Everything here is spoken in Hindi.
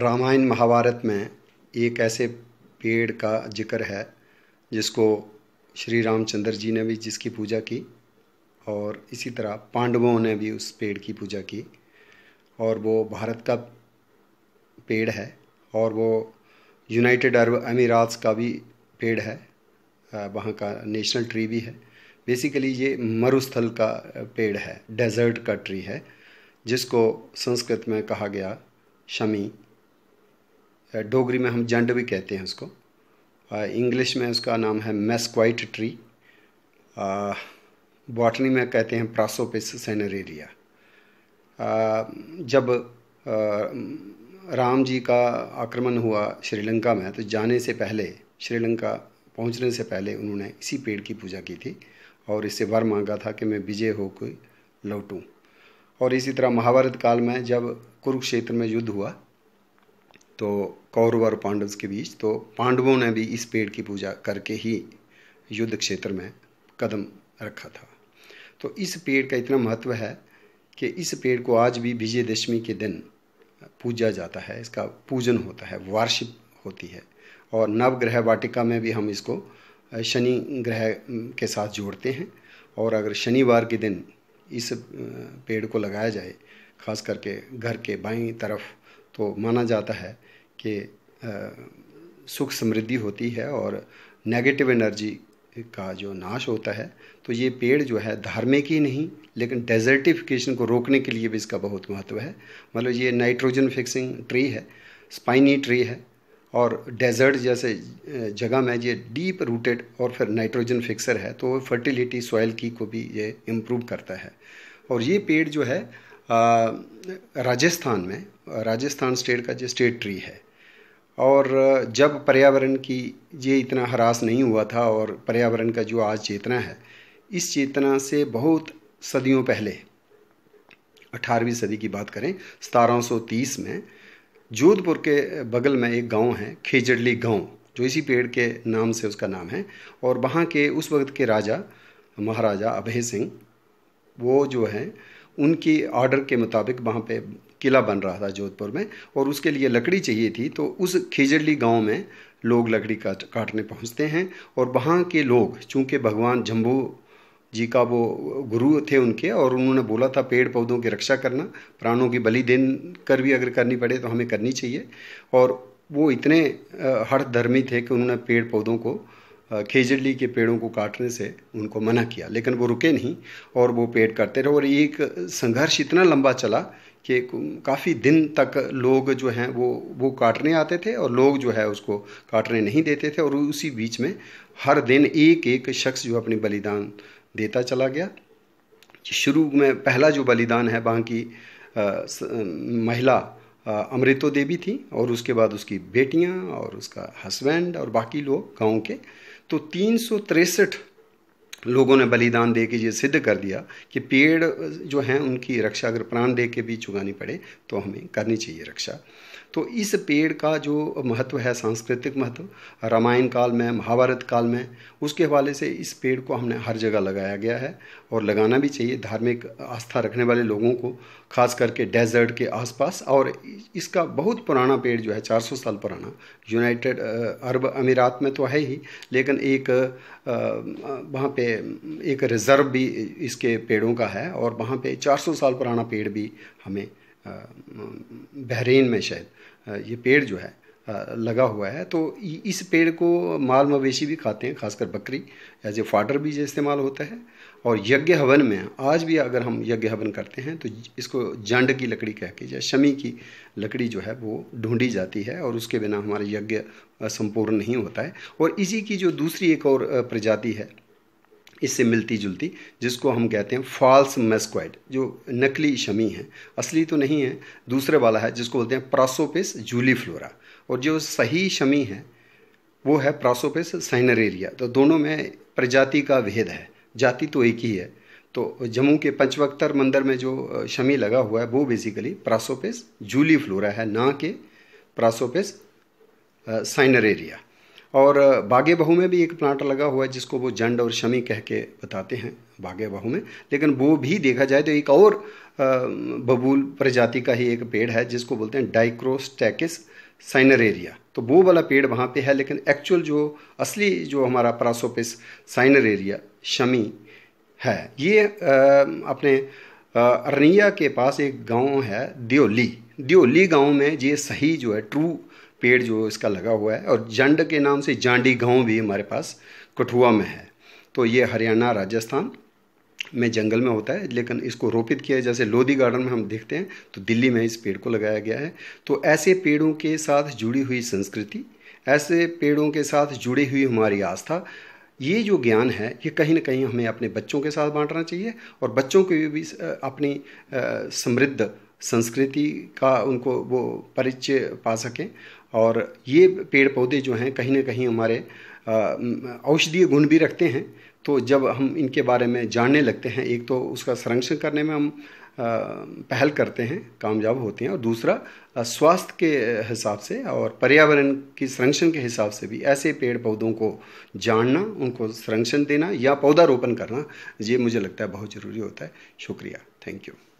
रामायण महाभारत में एक ऐसे पेड़ का जिक्र है जिसको श्री रामचंद्र जी ने भी जिसकी पूजा की और इसी तरह पांडवों ने भी उस पेड़ की पूजा की और वो भारत का पेड़ है और वो यूनाइटेड अरब अमीरात का भी पेड़ है वहाँ का नेशनल ट्री भी है बेसिकली ये मरुस्थल का पेड़ है डेजर्ट का ट्री है जिसको संस्कृत में कहा गया शमी डोगरी में हम जंड भी कहते हैं उसको इंग्लिश में उसका नाम है मेस्क्वाइट ट्री बॉटनी में कहते हैं प्रासोपिस सेनरेरिया जब राम जी का आक्रमण हुआ श्रीलंका में तो जाने से पहले श्रीलंका पहुंचने से पहले उन्होंने इसी पेड़ की पूजा की थी और इससे वर मांगा था कि मैं विजय होकर लौटूँ और इसी तरह महाभारत काल में जब कुरुक्षेत्र में युद्ध हुआ तो कौरव और पांडव के बीच तो पांडवों ने भी इस पेड़ की पूजा करके ही युद्ध क्षेत्र में कदम रखा था तो इस पेड़ का इतना महत्व है कि इस पेड़ को आज भी विजयदशमी के दिन पूजा जाता है इसका पूजन होता है वार्षिक होती है और नवग्रह वाटिका में भी हम इसको शनि ग्रह के साथ जोड़ते हैं और अगर शनिवार के दिन इस पेड़ को लगाया जाए खास करके घर के बाईं तरफ तो माना जाता है कि सुख समृद्धि होती है और नेगेटिव एनर्जी का जो नाश होता है तो ये पेड़ जो है धार्मिक ही नहीं लेकिन डेजर्टिफिकेशन को रोकने के लिए भी इसका बहुत महत्व है मतलब ये नाइट्रोजन फिक्सिंग ट्री है स्पाइनी ट्री है और डेजर्ट जैसे जगह में ये डीप रूटेड और फिर नाइट्रोजन फिक्सर है तो फर्टिलिटी सॉइल की को भी ये इम्प्रूव करता है और ये पेड़ जो है राजस्थान में राजस्थान स्टेट का जो स्टेट ट्री है और जब पर्यावरण की ये इतना हरास नहीं हुआ था और पर्यावरण का जो आज चेतना है इस चेतना से बहुत सदियों पहले 18वीं सदी की बात करें 1730 में जोधपुर के बगल में एक गांव है खेजड़ली गांव जो इसी पेड़ के नाम से उसका नाम है और वहाँ के उस वक्त के राजा महाराजा अभय सिंह वो जो है उनकी ऑर्डर के मुताबिक वहाँ पे किला बन रहा था जोधपुर में और उसके लिए लकड़ी चाहिए थी तो उस खिजड़ली गांव में लोग लकड़ी काट काटने पहुँचते हैं और वहाँ के लोग चूँकि भगवान जम्बू जी का वो गुरु थे उनके और उन्होंने बोला था पेड़ पौधों की रक्षा करना प्राणों की बलि देन कर भी अगर करनी पड़े तो हमें करनी चाहिए और वो इतने हर धर्मी थे कि उन्होंने पेड़ पौधों को खेजड़ी के पेड़ों को काटने से उनको मना किया लेकिन वो रुके नहीं और वो पेड़ करते रहे और एक संघर्ष इतना लंबा चला कि काफ़ी दिन तक लोग जो हैं वो वो काटने आते थे और लोग जो है उसको काटने नहीं देते थे और उसी बीच में हर दिन एक एक शख्स जो अपनी बलिदान देता चला गया शुरू में पहला जो बलिदान है वहाँ की महिला अमृतो देवी थी और उसके बाद उसकी बेटियाँ और उसका हस्बैंड और बाकी लोग गांव के तो तीन लोगों ने बलिदान दे के ये सिद्ध कर दिया कि पेड़ जो हैं उनकी रक्षा अगर प्राण दे के भी चुगानी पड़े तो हमें करनी चाहिए रक्षा तो इस पेड़ का जो महत्व है सांस्कृतिक महत्व रामायण काल में महाभारत काल में उसके हवाले से इस पेड़ को हमने हर जगह लगाया गया है और लगाना भी चाहिए धार्मिक आस्था रखने वाले लोगों को खास करके डेजर्ट के आसपास और इसका बहुत पुराना पेड़ जो है 400 साल पुराना यूनाइटेड अरब अमीरात में तो है ही लेकिन एक वहाँ पे एक रिज़र्व भी इसके पेड़ों का है और वहाँ पे 400 साल पुराना पेड़ भी हमें बहरीन में शायद ये पेड़ जो है लगा हुआ है तो इस पेड़ को माल मवेशी भी खाते हैं खासकर बकरी एज ए फाटर भी इस्तेमाल होता है और यज्ञ हवन में आज भी अगर हम यज्ञ हवन करते हैं तो इसको जंड की लकड़ी कह के या शमी की लकड़ी जो है वो ढूंढी जाती है और उसके बिना हमारा यज्ञ संपूर्ण नहीं होता है और इसी की जो दूसरी एक और प्रजाति है इससे मिलती जुलती जिसको हम कहते हैं फॉल्स मेस्क्वाइड जो नकली शमी है असली तो नहीं है दूसरे वाला है जिसको बोलते हैं प्रासोपिस जूली फ्लोरा और जो सही शमी है वो है प्रासोपिस साइनरेरिया तो दोनों में प्रजाति का भेद है जाति तो एक ही है तो जम्मू के पंचवक्तर मंदिर में जो शमी लगा हुआ है वो बेसिकली प्रासोपिस जूली फ्लोरा है ना के प्रासोपिस साइनरेरिया और बागे बहू में भी एक प्लांट लगा हुआ है जिसको वो जंड और शमी कह के बताते हैं बागे बहू में लेकिन वो भी देखा जाए तो एक और बबूल प्रजाति का ही एक पेड़ है जिसको बोलते हैं डाइक्रोस्टैकिस साइनरेरिया तो वो वाला पेड़ वहाँ पे है लेकिन एक्चुअल जो असली जो हमारा परासोपिस साइनरेरिया शमी है ये अपने अरनिया के पास एक गांव है दियोली दियोली गांव में ये सही जो है ट्रू पेड़ जो इसका लगा हुआ है और जंड के नाम से जांडी गांव भी हमारे पास कठुआ में है तो ये हरियाणा राजस्थान में जंगल में होता है लेकिन इसको रोपित किया है जैसे लोधी गार्डन में हम देखते हैं तो दिल्ली में इस पेड़ को लगाया गया है तो ऐसे पेड़ों के साथ जुड़ी हुई संस्कृति ऐसे पेड़ों के साथ जुड़ी हुई हमारी आस्था ये जो ज्ञान है ये कहीं ना कहीं हमें अपने बच्चों के साथ बांटना चाहिए और बच्चों को भी अपनी समृद्ध संस्कृति का उनको वो परिचय पा सकें और ये पेड़ पौधे जो हैं कहीं ना कहीं हमारे औषधीय गुण भी रखते हैं तो जब हम इनके बारे में जानने लगते हैं एक तो उसका संरक्षण करने में हम पहल करते हैं कामयाब होते हैं और दूसरा स्वास्थ्य के हिसाब से और पर्यावरण की संरक्षण के हिसाब से भी ऐसे पेड़ पौधों को जानना उनको संरक्षण देना या पौधारोपण करना ये मुझे लगता है बहुत ज़रूरी होता है शुक्रिया थैंक यू